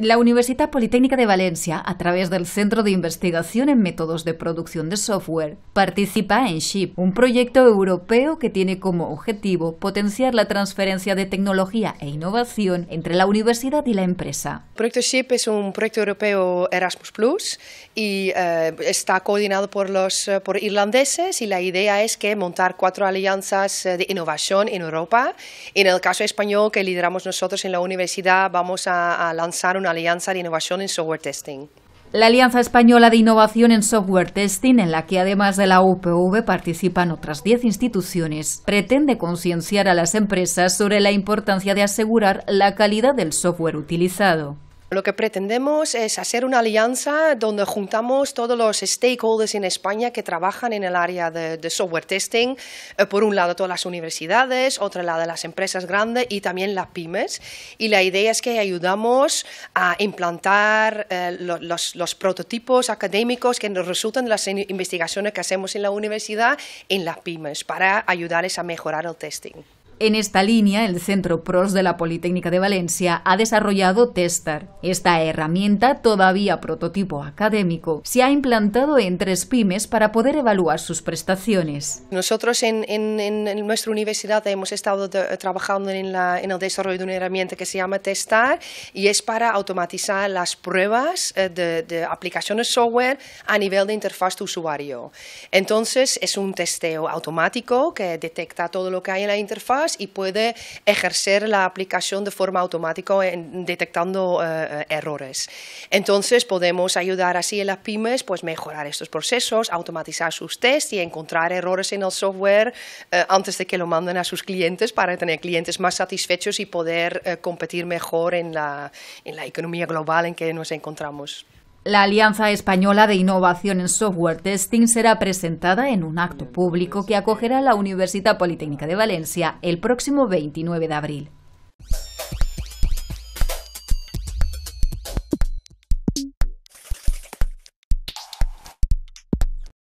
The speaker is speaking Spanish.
La Universidad Politécnica de Valencia, a través del Centro de Investigación en Métodos de Producción de Software, participa en SHIP, un proyecto europeo que tiene como objetivo potenciar la transferencia de tecnología e innovación entre la universidad y la empresa. El proyecto SHIP es un proyecto europeo Erasmus Plus y eh, está coordinado por los eh, por irlandeses y la idea es que montar cuatro alianzas eh, de innovación en Europa. En el caso español que lideramos nosotros en la universidad vamos a, a lanzar una alianza de innovación en software testing. La Alianza Española de Innovación en Software Testing, en la que además de la UPV participan otras 10 instituciones, pretende concienciar a las empresas sobre la importancia de asegurar la calidad del software utilizado. Lo que pretendemos es hacer una alianza donde juntamos todos los stakeholders en España que trabajan en el área de, software testing. Eh, por un lado, todas las universidades, otro lado, las empresas grandes y también las pymes. Y la idea es que ayudamos a implantar eh, los, los, prototipos académicos que nos resultan de las investigaciones que hacemos en la universidad en las pymes para ayudarles a mejorar el testing. En esta línea, el Centro PROS de la Politécnica de Valencia ha desarrollado Testar. Esta herramienta, todavía prototipo académico, se ha implantado en tres pymes para poder evaluar sus prestaciones. Nosotros en, nuestra universidad hemos estado eh, trabajando en, el desarrollo de una herramienta que se llama Testar y es para automatizar las pruebas eh, de, de aplicaciones software a nivel de interfaz de usuario. Entonces es un testeo automático que detecta todo lo que hay en la interfaz y puede ejercer la aplicación de forma automática detectando eh, errores. Entonces podemos ayudar así a las pymes pues mejorar estos procesos, automatizar sus tests y encontrar errores en el software eh, antes de que lo manden a sus clientes para tener clientes más satisfechos y poder eh, competir mejor en la economía global en que nos encontramos. La Alianza Española de Innovación en Software Testing será presentada en un acto público que acogerá la Universidad Politécnica de Valencia el próximo 29 de abril.